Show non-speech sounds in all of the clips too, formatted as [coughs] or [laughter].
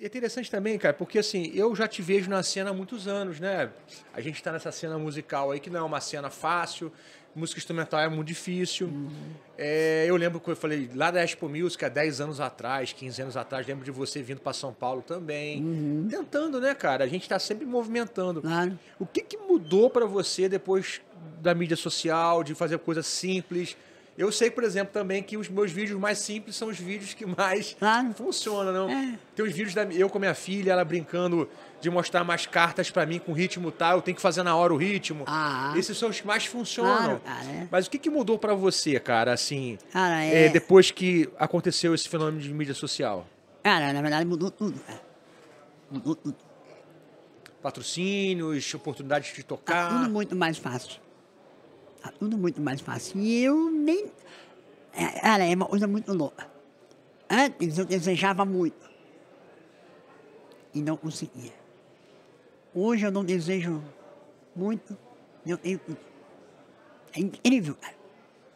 é interessante também, cara, porque assim, eu já te vejo na cena há muitos anos, né? A gente está nessa cena musical aí que não é uma cena fácil, música instrumental é muito difícil. Uhum. É, eu lembro que eu falei lá da Expo Music há 10 anos atrás, 15 anos atrás, lembro de você vindo para São Paulo também. Uhum. Tentando, né, cara? A gente está sempre movimentando. Claro. O que, que mudou para você depois da mídia social, de fazer coisas simples? Eu sei, por exemplo, também que os meus vídeos mais simples são os vídeos que mais claro. funcionam, não? É. Tem os vídeos da eu com minha filha, ela brincando de mostrar mais cartas para mim com ritmo tal, eu tenho que fazer na hora o ritmo. Ah. Esses são os que mais funcionam. Claro, cara, ah, é. Mas o que, que mudou para você, cara, assim, cara, é... É, depois que aconteceu esse fenômeno de mídia social? Cara, na verdade mudou tudo, Mudou tudo. Patrocínios, oportunidades de tá tocar. Tá tudo muito mais fácil tudo ah, muito mais fácil. E eu nem. É, ela é uma coisa muito louca. Antes eu desejava muito e não conseguia. Hoje eu não desejo muito, eu tenho É incrível, cara.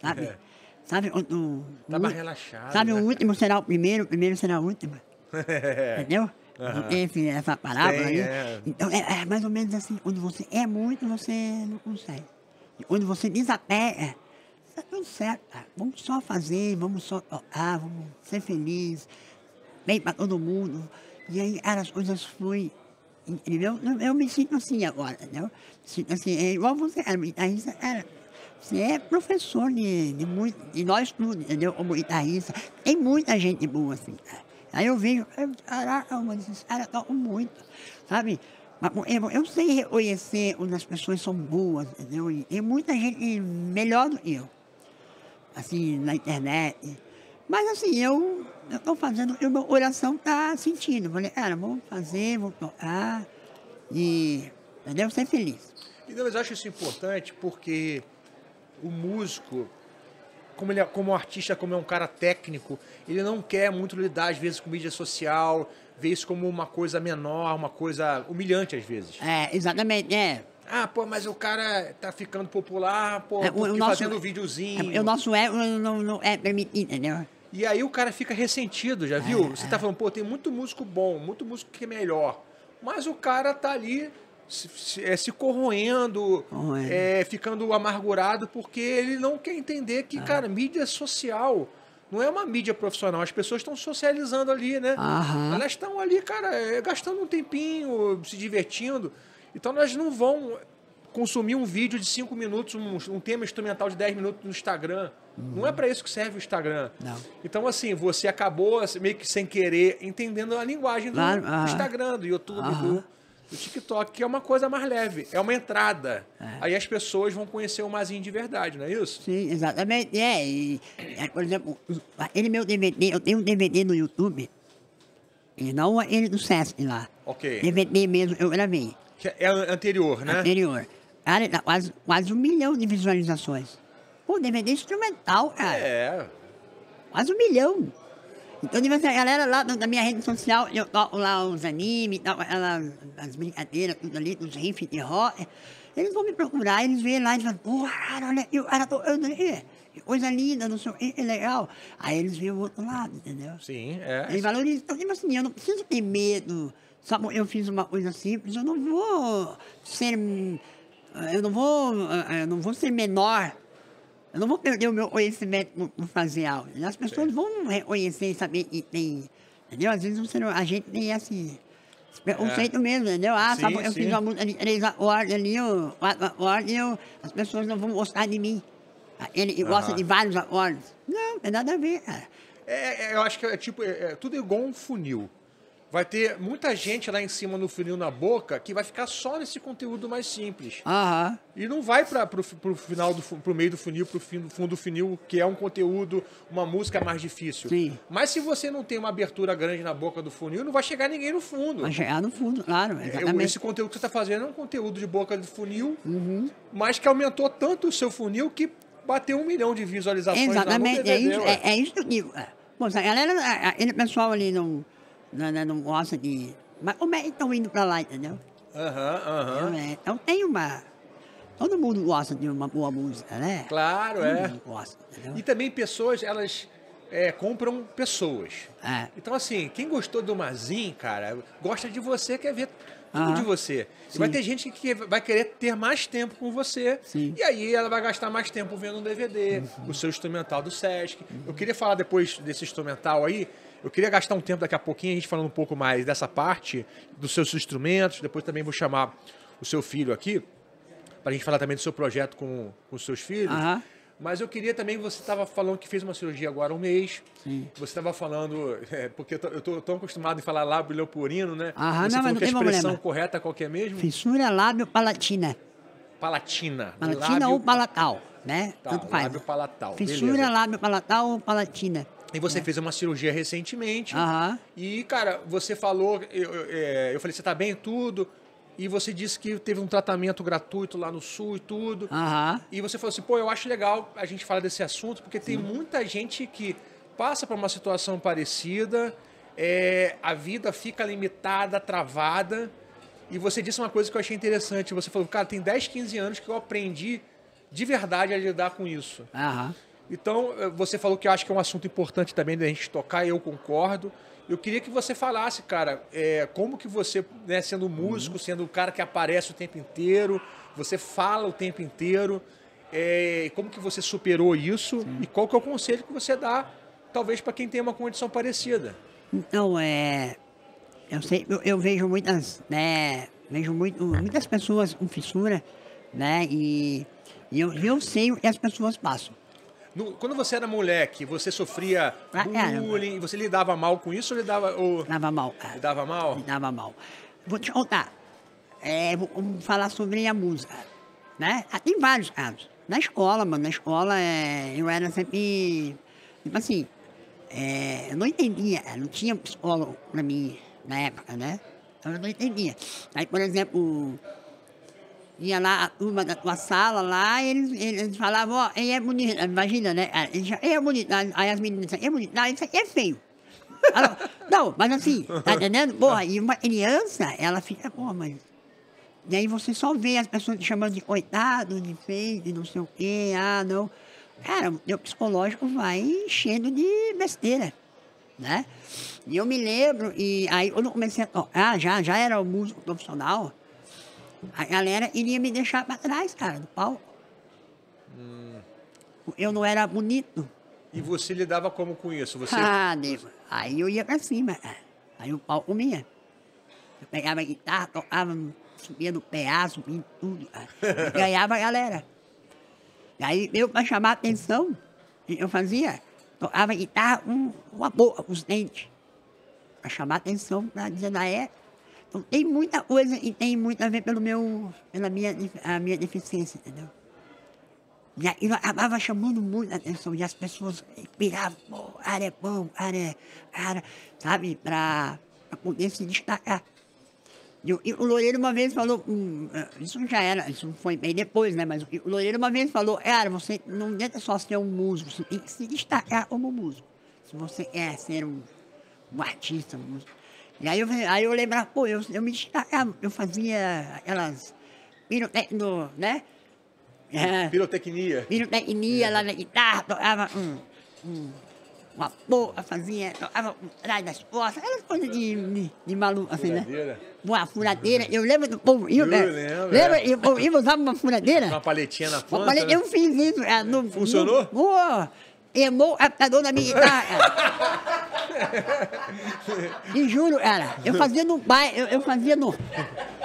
Sabe? É. Sabe quando. Tá relaxado. Sabe, né? o último será o primeiro, o primeiro será o último. [laughs] É. Entendeu? Uhum. Tem essa parábola aí. É. Então é, é mais ou menos assim, quando você é muito, você não consegue quando você diz até, está é, tudo certo, cara. vamos só fazer, vamos só tocar, vamos ser felizes, bem para todo mundo. E aí, cara, as coisas fluem, entendeu? Eu me sinto assim agora, entendeu? Sinto assim, é igual você, a guitarrista, cara, você é professor de, de, muito, de nós tudo, entendeu? Como guitarrista, tem muita gente boa assim, cara. Aí eu vejo, caraca, mano, esses caras tocam muito, sabe? Eu, é eu sei reconhecer onde as pessoas são boas, entendeu? E muita gente melhor do que eu, assim, na internet. Mas assim, eu estou fazendo o que o meu coração está sentindo. Falei, cara, vou fazer, vou tocar e entendeu? ser feliz. Então, eu acho isso importante porque o músico, como, ele é, como um artista, como é um cara técnico, ele não quer muito lidar, às vezes, com mídia social, vê isso como uma coisa menor, uma coisa humilhante às vezes. É, exatamente, é. Ah, pô, mas o cara tá ficando popular, pô, é, o, nosso, fazendo videozinho. É, o nosso é, não, não é permitido, entendeu? E aí o cara fica ressentido, já é, viu? Você é. tá falando, pô, tem muito músico bom, muito músico que é melhor. Mas o cara tá ali se, se, é, se corroendo, corroendo. ficando amargurado, porque ele não quer entender que, ah. cara, mídia social não é uma mídia profissional. As pessoas estão socializando ali, né? Aham. Elas estão ali, cara, é, gastando um tempinho, se divertindo. Então elas não vão consumir um vídeo de cinco minutos, um, um, tema instrumental de 10 minutos no Instagram. Uhum. Não é para isso que serve o Instagram. Não. Então, assim, você acabou assim, meio que sem querer entendendo a linguagem do, Lá, uh Instagram, do YouTube, uh -huh. do o TikTok, que é uma coisa mais leve, é uma entrada. É. Aí as pessoas vão conhecer o Mazinho de verdade, não é isso? Sim, exatamente. É, e, é, por exemplo, aquele meu DVD, eu tenho um DVD no YouTube, e não é ele do Sesc lá. Ok. DVD mesmo, eu gravei. Que é anterior, né? Anterior. Cara, dá tá quase, quase um milhão de visualizações. Pô, DVD instrumental, cara. É. Quase um milhão. Então, de vez a galera lá da minha rede social, eu toco lá os animes, toco as brincadeiras, tudo ali, os riffs de rock. Eles vão me procurar, eles vêm lá e falam, pô, cara, olha, eu era tocando né, ali. Que coisa linda, não sei o que, legal. Aí eles veem o outro lado, entendeu? Sim, é. Eles valorizam. Então, tipo assim, eu não preciso ter medo. Só eu fiz uma coisa simples, eu não vou ser. Eu não vou. Eu não vou ser menor eu não vou perder o meu conhecimento por fazer aula. Né? As pessoas vão reconhecer e saber que tem. Entendeu? Às vezes você não, a gente tem esse, esse preconceito é. mesmo, entendeu? Ah, tá sim, eu sim. fiz uma música de três acordes ali, quatro acordes, e as pessoas não vão gostar de mim. Ah, ele gosta de vários acordes. Não, não tem nada a ver, cara. É, é eu acho que é tipo, é, é tudo é igual um funil vai ter muita gente lá em cima no funil na boca que vai ficar só nesse conteúdo mais simples. Aham. E não vai para pro, final do pro meio do funil, pro fim, fundo do funil, que é um conteúdo, uma música mais difícil. Sim. Mas se você não tem uma abertura grande na boca do funil, não vai chegar ninguém no fundo. Vai chegar no fundo, claro. É, exatamente. Esse conteúdo que você está fazendo é um conteúdo de boca do funil, uhum. mas que aumentou tanto o seu funil que bateu um milhão de visualizações. Exatamente, é, isso, é, é isso que eu digo. Pô, é. a galera, aquele pessoal ali não não, não, gosta de. Mas como é que estão indo para lá, entendeu? Aham, uhum, aham. Uhum. então tem uma. Todo mundo gosta de uma boa música, né? Claro, Todo é. gosta, E também pessoas, elas é, compram pessoas. É. Então, assim, quem gostou do Mazin, cara, gosta de você, quer ver tudo de você. Sim. E vai ter gente que vai querer ter mais tempo com você. Sim. E aí ela vai gastar mais tempo vendo um DVD, uhum. o seu instrumental do Sesc. Uhum. Eu queria falar depois desse instrumental aí, eu queria gastar um tempo daqui a pouquinho a gente falando um pouco mais dessa parte, dos seus instrumentos. Depois também vou chamar o seu filho aqui, para a gente falar também do seu projeto com, com os seus filhos. Uhum. Mas eu queria também, você estava falando que fez uma cirurgia agora há um mês. Sim. Você estava falando, [laughs] é, porque eu estou tão acostumado em falar lábio leoporino, né? Aham, você não, mas não que a expressão problema. correta é qualquer mesmo? Fissura lábio palatina. Palatina. Palatina lábio... ou palatal, né? Tá, Tanto faz. Lábio palatal. Fissura Beleza. lábio palatal ou palatina. E você é. fez uma cirurgia recentemente. Aham. E, cara, você falou, eu, eu, é, eu falei, você tá bem tudo? E você disse que teve um tratamento gratuito lá no Sul e tudo. Aham. E você falou assim, pô, eu acho legal a gente falar desse assunto, porque Sim. tem muita gente que passa por uma situação parecida, é, a vida fica limitada, travada. E você disse uma coisa que eu achei interessante. Você falou, cara, tem 10, 15 anos que eu aprendi de verdade a lidar com isso. Aham. Então, eh, você falou que acha que é um assunto importante também da gente tocar, eu concordo. Eu queria que você falasse, cara, é, como que você, né, sendo músico, uhum. sendo o cara que aparece o tempo inteiro, você fala o tempo inteiro, é, como que você superou isso Sim. e qual que é o conselho que você dá, talvez, para quem tem uma condição parecida? Então, é, eu, sei, eu, eu vejo muitas, né, vejo muito, muitas pessoas com fissura, né, e, e eu, eu sei o que as pessoas passam. No, quando você era moleque, você sofria ah, né? bullying, você lidava mal com isso ou lidava. Ou... Lidava mal, é. Lidava mal? Lidava mal. Vou te contar. É, vou, falar sobre a música. Né? Ah, tem vários casos. Na escola, mano, na escola é, eu era sempre. Tipo assim, é, eu não entendia, é, não tinha psicólogo pra mim na época, né? Então eu não entendia. Aí, por exemplo, ia lá, a turma da tua sala lá, eles, eles falavam, ó, oh, ele é bonito, imagina, né? Ele, já, é bonito, aí as meninas disseram, ele é bonito, não, ele é feio. Ela, não, mas assim, tá entendendo? Porra, e uma criança, ela fica, pô, mas... E aí você só vê as pessoas te chamando de coitado, de feio, de não sei o quê, ah, não. Cara, o meu psicológico vai enchendo de besteira, né? E eu me lembro, e aí quando eu comecei a tocar, já, já era o músico profissional, a galera iria me deixar pra trás, cara, do palco. Hum. Eu não era bonito. E você lidava como com isso? Você... Ah, Deus. Aí eu ia pra cima, cara. Aí o pau comia. Eu pegava a guitarra, tocava, subia no PA, subia em tudo, cara. [laughs] ganhava a galera. Aí eu, pra chamar a atenção, eu fazia, tocava guitarra com uma boa, com os dentes. Pra chamar a atenção, pra dizer na época tem muita coisa e tem muito a ver pelo meu, pela minha, a minha deficiência, entendeu? E eu acabava chamando muito a atenção, e as pessoas piravam, pô, área é bom, área é, cara, sabe, para poder se destacar. E o, e o Loureiro uma vez falou, hum, eh, isso já era, isso foi bem depois, né? Mas o Loureiro uma vez falou, cara, você não tenta só ser um músico, você tem que se destacar como músico. Se você quer é ser um, um artista, um músico. E aí eu, aí eu lembrava, pô, eu, eu me destacava, eu fazia aquelas pirotecno, né? É, pirotecnia. Pirotecnia é. lá na guitarra, tocava um, um, uma porra, fazia, tocava atrás das costas, aquelas coisas de, de, de maluco, assim, né? Uma furadeira. Eu lembro do povo Ivo, né? É. Lembra? É. o povo Ivo usava uma furadeira. Uma paletinha na ponta. Paleta, né? Eu fiz isso. É, no, Funcionou? No, no, no, o adaptador da minha guitarra. [laughs] E juro, era. Eu fazia no baile, eu, eu, fazia no.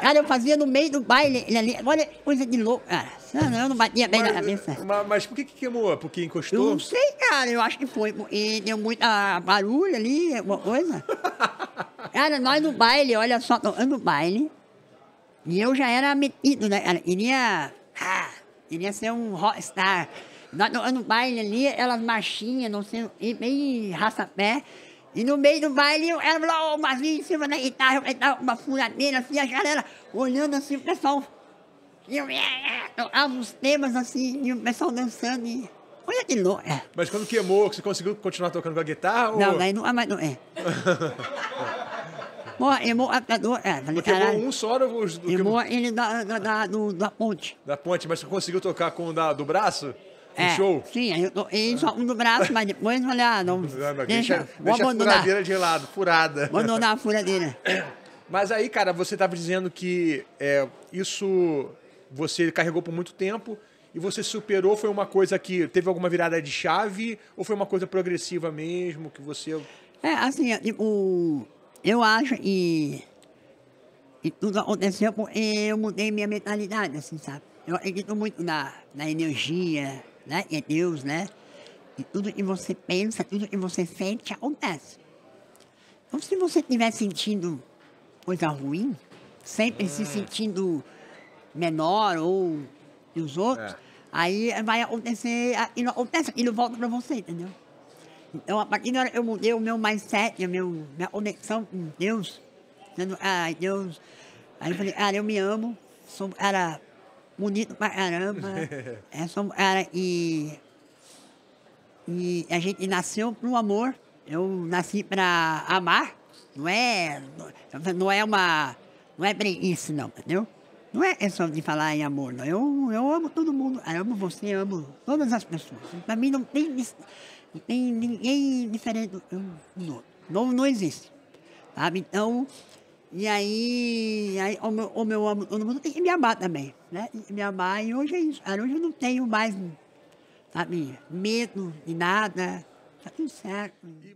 Cara, eu fazia no meio do baile. Ali, olha, é coisa de louco, cara. Não, eu não batia bem mas, na cabeça. Mas, mas, por que, que queimou? É porque encostou? Eu não sei, cara. Eu acho que foi. E deu muita barulho ali, alguma coisa. Cara, nós no baile, olha só, no baile. E eu já era metido, né? Cara? Iria. Ah, iria ser um rockstar. Nós no, baile ali, elas marchinhas, não sei, meio raça pé. E no meio do baile, era lá o Marvinho em cima da guitarra, uma furadeira, assim, a galera olhando assim, o pessoal. E é, é, tocava uns temas assim, e o pessoal dançando. E... Olha que louco. É. Mas quando queimou, você conseguiu continuar tocando com a guitarra? Não, daí não, mas não é. [laughs] Pô, tá queimou a dor, é. queimou um só ou né, os... Queimou ele da, da, da, do, da ponte. Da ponte, mas você conseguiu tocar com o da, do braço? É, show? Sim, eu dei só um do braço, mas depois eu falei, ah, não, [laughs] deixa, deixa, deixa a furadeira de lado, furada. mandou a furadeira. [coughs] Mas aí, cara, você estava dizendo que é, isso você carregou por muito tempo e você superou, foi uma coisa que teve alguma virada de chave ou foi uma coisa progressiva mesmo que você... É, assim, o, eu acho que, que tudo aconteceu porque eu mudei minha mentalidade, assim, sabe? Eu acredito muito na, na energia, né? E é Deus, né? E tudo que você pensa, tudo que você sente, acontece. Então, se você estiver sentindo coisa ruim, sempre hum. se sentindo menor ou dos outros, é. aí vai acontecer, e não acontece, aquilo volta para você, entendeu? Então, a partir da hora que eu mudei o meu mindset, a meu, minha conexão com Deus, dizendo, Deus, aí eu falei, cara, eu me amo, sou cara bonito pra caramba. Essa, [laughs] é, era, e, e a gente nasceu pro amor. Eu nasci pra amar. Não é, não é uma. Não é preguiça, não, entendeu? Não é só de falar em amor, não. Eu, eu amo todo mundo. Eu amo você, eu amo todas as pessoas. Pra mim não tem, não tem ninguém diferente do outro. Não, não existe. Sabe? Então, e aí, aí meu o meu amo todo mundo, tem que me amar também né? Minha mãe, hoje é isso. Ah, hoje eu não tenho mais, sabe, medo de nada. está tudo certo.